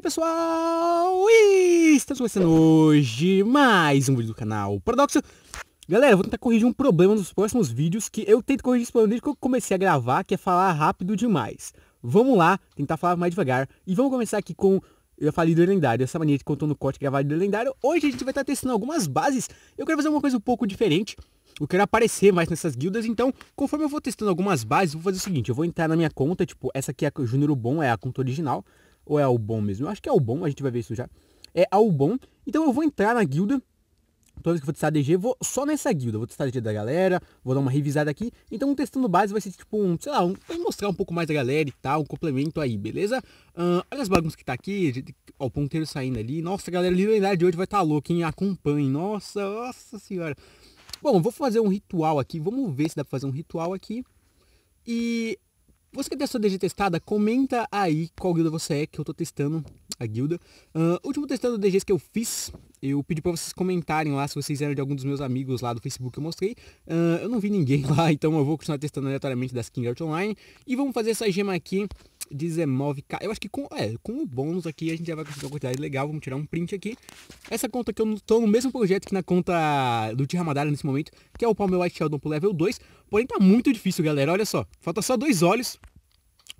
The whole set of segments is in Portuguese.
aí pessoal, estamos começando hoje mais um vídeo do canal Paradoxo Galera, vou tentar corrigir um problema nos próximos vídeos que eu tento corrigir esse problema desde que eu comecei a gravar, que é falar rápido demais Vamos lá, tentar falar mais devagar e vamos começar aqui com, eu falei do lendário, essa mania de contando no corte gravado do lendário Hoje a gente vai estar testando algumas bases, eu quero fazer uma coisa um pouco diferente eu quero aparecer mais nessas guildas, então conforme eu vou testando algumas bases, vou fazer o seguinte, eu vou entrar na minha conta, tipo, essa aqui é a Júnior Bom, é a conta original ou é Albon mesmo? Eu acho que é Albon, a gente vai ver isso já. É Albon. Então eu vou entrar na guilda. Toda vez que eu vou testar DG, vou só nessa guilda. Vou testar a DG da galera, vou dar uma revisada aqui. Então, testando base vai ser tipo um, sei lá, um, mostrar um pouco mais da galera e tal, um complemento aí, beleza? Uh, olha as bagunças que tá aqui, ó, o ponteiro saindo ali. Nossa, galera, a liderança de hoje vai estar tá louca, hein? Acompanhe, nossa, nossa senhora. Bom, vou fazer um ritual aqui, vamos ver se dá pra fazer um ritual aqui. E você que testou DG testada, comenta aí qual guilda você é, que eu tô testando a guilda. Uh, último testando DGs que eu fiz, eu pedi pra vocês comentarem lá se vocês eram de algum dos meus amigos lá do Facebook que eu mostrei. Uh, eu não vi ninguém lá, então eu vou continuar testando aleatoriamente das King Art Online. E vamos fazer essa gema aqui 19k. Eu acho que com, é, com o bônus aqui a gente já vai conseguir uma quantidade legal. Vamos tirar um print aqui. Essa conta que eu estou no mesmo projeto que na conta do Tiramadara nesse momento, que é o Palmer White Sheldon pro level 2. Porém tá muito difícil, galera. Olha só, falta só dois olhos.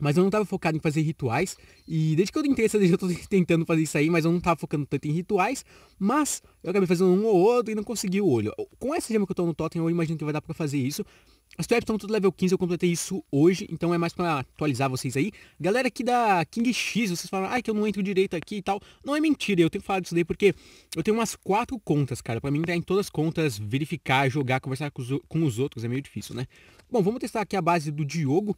Mas eu não estava focado em fazer rituais. E desde que eu tentei essa eu estou tentando fazer isso aí, mas eu não estava focando tanto em rituais. Mas eu acabei fazendo um ou outro e não consegui o olho. Com essa gema que eu estou no totem, eu imagino que vai dar para fazer isso. Os traps estão tudo level 15, eu completei isso hoje, então é mais para atualizar vocês aí. Galera aqui da King X, vocês falam, ai, que eu não entro direito aqui e tal. Não é mentira, eu tenho falado isso daí porque eu tenho umas quatro contas, cara. Para mim tá em todas as contas, verificar, jogar, conversar com os, com os outros é meio difícil, né? Bom, vamos testar aqui a base do Diogo.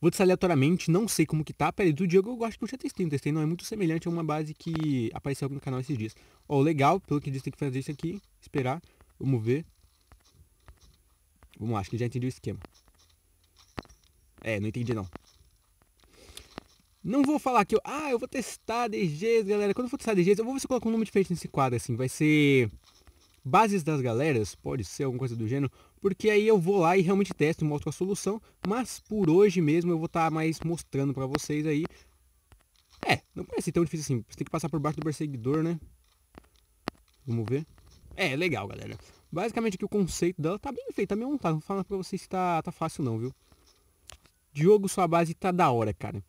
Vou testar aleatoriamente, não sei como que tá. Peraí, do Diogo eu acho que eu já testei, não testei, não. É muito semelhante a uma base que apareceu no canal esses dias. Ó, oh, legal, pelo que diz, tem que fazer isso aqui, esperar. Vamos ver. Vamos lá, acho que já entendi o esquema. É, não entendi não. Não vou falar que eu. Ah, eu vou testar DGs, galera. Quando eu for testar DGs, eu vou ver se eu coloco um nome diferente nesse quadro, assim. Vai ser. Bases das galeras, pode ser alguma coisa do gênero, porque aí eu vou lá e realmente testo, mostro a solução, mas por hoje mesmo eu vou estar tá mais mostrando para vocês aí. É, não parece tão difícil assim, você tem que passar por baixo do perseguidor, né? Vamos ver. É, legal, galera. Basicamente que o conceito dela tá bem feito, tá bem montado. Não fala pra vocês que tá, tá fácil não, viu? Diogo, sua base tá da hora, cara.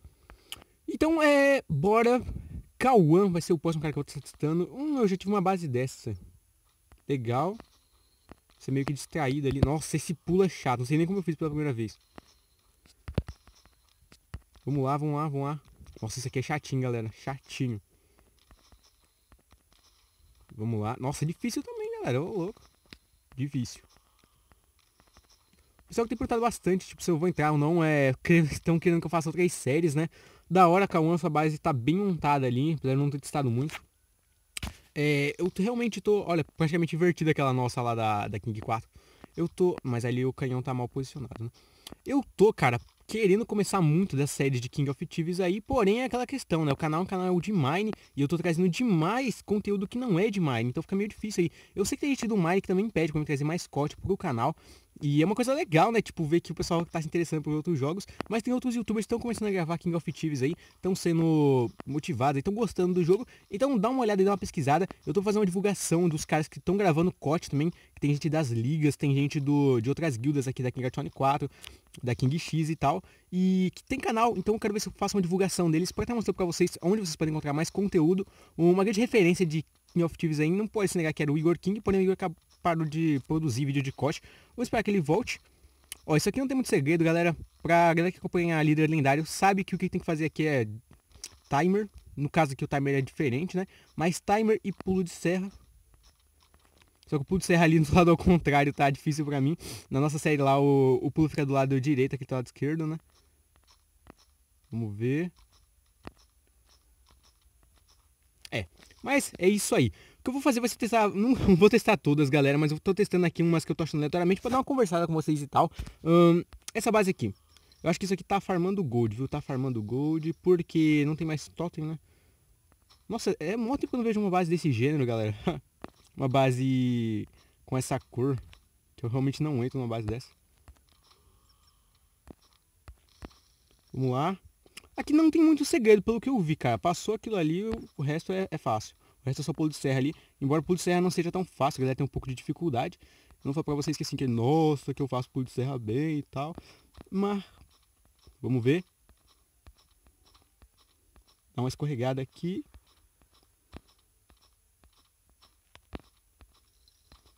Então é. Bora. Cauã vai ser o próximo cara que eu vou estar testando. Hum, eu já tive uma base dessa. Legal. Você meio que distraído ali. Nossa, esse pula é chato. Não sei nem como eu fiz pela primeira vez. Vamos lá, vamos lá, vamos lá. Nossa, isso aqui é chatinho, galera. Chatinho. Vamos lá. Nossa, é difícil também, galera. Ô, louco de vício. É o pessoal que tem perguntado bastante, tipo, se eu vou entrar ou não, é. Estão querendo que eu faça três séries, né? Da hora, que a nossa base tá bem montada ali, apesar de não ter testado muito. É, eu realmente tô, olha, praticamente invertida aquela nossa lá da, da King 4. Eu tô, mas ali o canhão tá mal posicionado, né? Eu tô, cara, querendo começar muito dessa série de King of Thieves aí, porém é aquela questão, né? O canal é um canal de Mine e eu tô trazendo demais conteúdo que não é de Mine, então fica meio difícil aí. Eu sei que tem gente do Mine que também pede pra me trazer mais corte pro canal, e é uma coisa legal, né? Tipo, ver que o pessoal tá se interessando por outros jogos. Mas tem outros youtubers que estão começando a gravar King of Thieves aí, estão sendo motivados, estão gostando do jogo. Então dá uma olhada e dá uma pesquisada. Eu tô fazendo uma divulgação dos caras que estão gravando COT também. Que tem gente das ligas, tem gente do, de outras guildas aqui da King of Thrones 4, da King X e tal. E que tem canal, então eu quero ver se eu faço uma divulgação deles pode estar mostrando pra vocês onde vocês podem encontrar mais conteúdo. Uma grande referência de King of Thieves aí não pode se negar que era o Igor King, porém o Igor parou de produzir vídeo de corte. Vou esperar que ele volte. Ó, isso aqui não tem muito segredo, galera. Pra galera que acompanha a Líder Lendário, sabe que o que tem que fazer aqui é timer. No caso aqui o timer é diferente, né? Mas timer e pulo de serra. Só que o pulo de serra ali do lado ao contrário tá difícil pra mim. Na nossa série lá, o, o pulo fica do lado direito, aqui do lado esquerdo, né? Vamos ver. É, mas é isso aí que eu vou fazer vai ser testar. Não vou testar todas, galera, mas eu tô testando aqui umas que eu tô achando aleatoriamente pra dar uma conversada com vocês e tal. Hum, essa base aqui. Eu acho que isso aqui tá farmando gold, viu? Tá farmando gold porque não tem mais totem, né? Nossa, é mó tempo que eu não vejo uma base desse gênero, galera. uma base com essa cor. Que eu realmente não entro numa base dessa. Vamos lá. Aqui não tem muito segredo, pelo que eu vi, cara. Passou aquilo ali, o resto é, é fácil. O resto é só pulo de serra ali. Embora pulo de serra não seja tão fácil, a galera tem um pouco de dificuldade. Eu não vou pra vocês que assim, que nossa, que eu faço pulo de serra bem e tal. Mas, vamos ver. Dá uma escorregada aqui.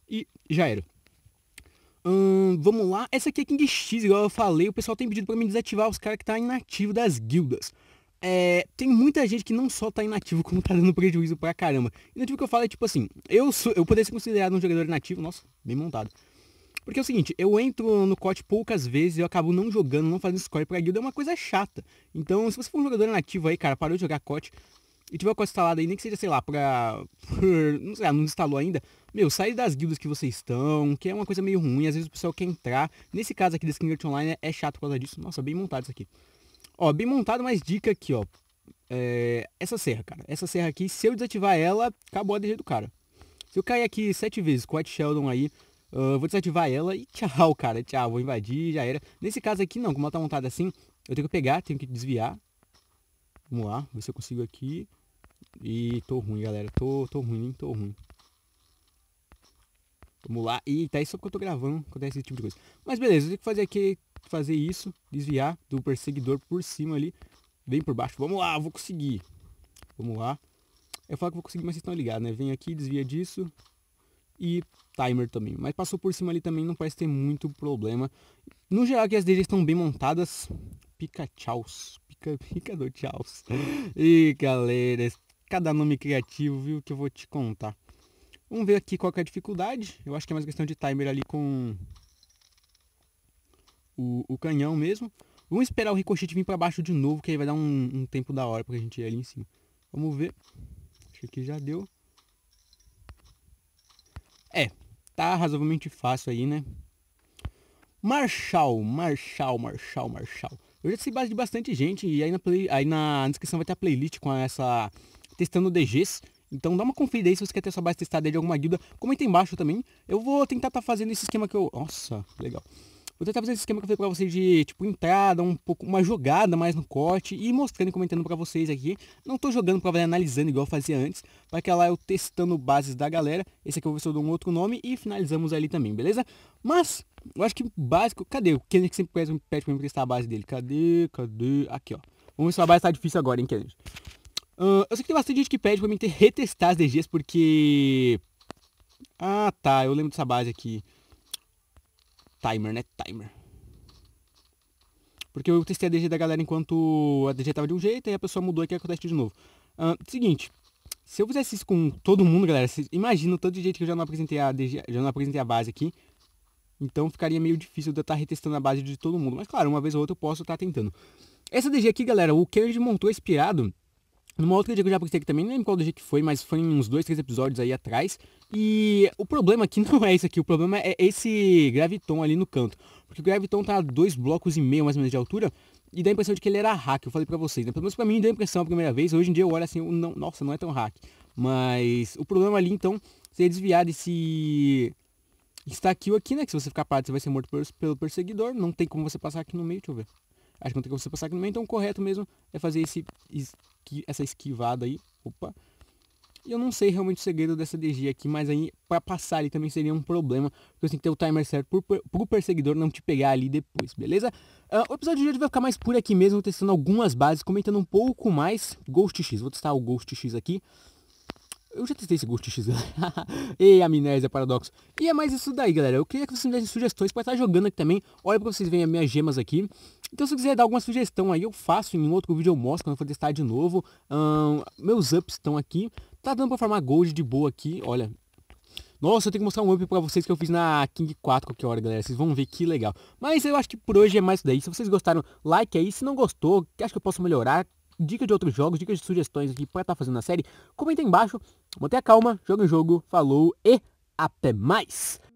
E já era. Hum, vamos lá. Essa aqui é King X, igual eu falei. O pessoal tem pedido para me desativar os caras que tá inativo das guildas. É, tem muita gente que não só tá inativo, como tá dando prejuízo pra caramba. Inativo que eu falo é tipo assim, eu sou, eu poderia ser considerado um jogador inativo, nossa, bem montado. Porque é o seguinte, eu entro no COT poucas vezes, eu acabo não jogando, não fazendo score pra guilda, é uma coisa chata. Então, se você for um jogador inativo aí, cara, parou de jogar COT, e tiver o COT instalado aí, nem que seja, sei lá, pra... Por, não sei, não instalou ainda, meu, sai das guildas que vocês estão, que é uma coisa meio ruim, às vezes o pessoal quer entrar. Nesse caso aqui da Skingert Online é, é chato por causa disso. Nossa, bem montado isso aqui. Ó, bem montado, mas dica aqui, ó. É, essa serra, cara. Essa serra aqui, se eu desativar ela, acabou a DG do cara. Se eu cair aqui sete vezes com o Sheldon aí, uh, vou desativar ela e tchau, cara. Tchau, vou invadir, já era. Nesse caso aqui não, como ela tá montada assim, eu tenho que pegar, tenho que desviar. Vamos lá, ver se eu consigo aqui. E tô ruim, galera. Tô, tô ruim, hein? Tô ruim. Vamos lá. Eita, tá isso é só porque eu tô gravando, acontece esse tipo de coisa. Mas beleza, eu tenho que fazer aqui fazer isso, desviar do perseguidor por cima ali, bem por baixo. Vamos lá, vou conseguir. Vamos lá. Eu falo que vou conseguir, mas vocês estão ligados, né? Vem aqui, desvia disso. E timer também. Mas passou por cima ali também, não parece ter muito problema. No geral que as DGs estão bem montadas. Pica tchauz. Pica, pica do tchauz. e galera, cada nome criativo, viu? Que eu vou te contar. Vamos ver aqui qual é a dificuldade. Eu acho que é mais questão de timer ali com o, o canhão mesmo. Vamos esperar o ricochete vir para baixo de novo, que aí vai dar um, um tempo da hora a gente ir ali em cima. Vamos ver. Acho que já deu. É, tá razoavelmente fácil aí, né? Marshall, Marshall, Marshall, Marshall. Eu já sei base de bastante gente e aí na, play, aí na descrição vai ter a playlist com essa testando DGs. Então dá uma conferida aí se você quer ter sua base testada de alguma guilda. Comenta aí embaixo também. Eu vou tentar estar tá fazendo esse esquema que eu... Nossa, legal. Vou tentar fazer esse esquema que eu falei pra vocês de, tipo, entrada, um pouco, uma jogada mais no corte e mostrando e comentando pra vocês aqui. Não tô jogando pra valer analisando igual eu fazia antes, para que lá eu testando bases da galera. Esse aqui eu vou ver se eu dou um outro nome e finalizamos ali também, beleza? Mas, eu acho que básico, cadê? O Kennedy que sempre pede, pede pra mim testar a base dele. Cadê? Cadê? Aqui, ó. Vamos ver se a base tá difícil agora, hein, Kennedy? Uh, eu sei que tem bastante gente que pede pra mim ter, retestar as DGs porque... Ah, tá, eu lembro dessa base aqui timer, né? Timer. Porque eu testei a DG da galera enquanto a DG tava de um jeito e a pessoa mudou e quer que eu teste de novo. Uh, seguinte, se eu fizesse isso com todo mundo, galera, imagina o tanto de jeito que eu já não apresentei a DG, já não apresentei a base aqui. Então ficaria meio difícil de eu estar tá retestando a base de todo mundo. Mas claro, uma vez ou outra eu posso estar tá tentando. Essa DG aqui, galera, o gente montou inspirado numa outra dica que eu já postei aqui também não lembro qual do jeito que foi, mas foi uns dois, três episódios aí atrás. E o problema aqui não é isso aqui, o problema é esse graviton ali no canto. Porque o graviton tá a dois blocos e meio mais ou menos de altura. E dá a impressão de que ele era hack, eu falei pra vocês, né? Pelo menos pra mim deu a impressão a primeira vez. Hoje em dia eu olho assim, eu não, nossa, não é tão hack. Mas o problema ali então seria desviar desse está aqui ou aqui, né? Que se você ficar parado, você vai ser morto pelo perseguidor. Não tem como você passar aqui no meio, deixa eu ver as contas que você passar aqui no meio. Então, o correto mesmo é fazer esse, esqui, essa esquivada aí. Opa! E eu não sei realmente o segredo dessa DG aqui, mas aí para passar ali também seria um problema, porque você tem que ter o timer certo pro, pro perseguidor não te pegar ali depois, beleza? Uh, o episódio de hoje vai ficar mais por aqui mesmo, testando algumas bases, comentando um pouco mais Ghost X. Vou testar o Ghost X aqui. Eu já testei esse Ghost X. Ei, amnésia, paradoxo. E é mais isso daí, galera. Eu queria que vocês me dessem sugestões para estar jogando aqui também. Olha para vocês verem as minhas gemas aqui. Então se quiser dar alguma sugestão aí, eu faço. Em outro vídeo eu mostro quando eu for testar de novo. Um, meus ups estão aqui. Tá dando para farmar gold de boa aqui. Olha, nossa, eu tenho que mostrar um up pra vocês que eu fiz na King 4 qualquer hora, galera. Vocês vão ver que legal. Mas eu acho que por hoje é mais daí. Se vocês gostaram, like aí. Se não gostou, que acho que eu posso melhorar, dicas de outros jogos, dicas de sugestões aqui para estar tá fazendo a série, comenta aí embaixo, mantenha calma, joga o jogo, falou e até mais!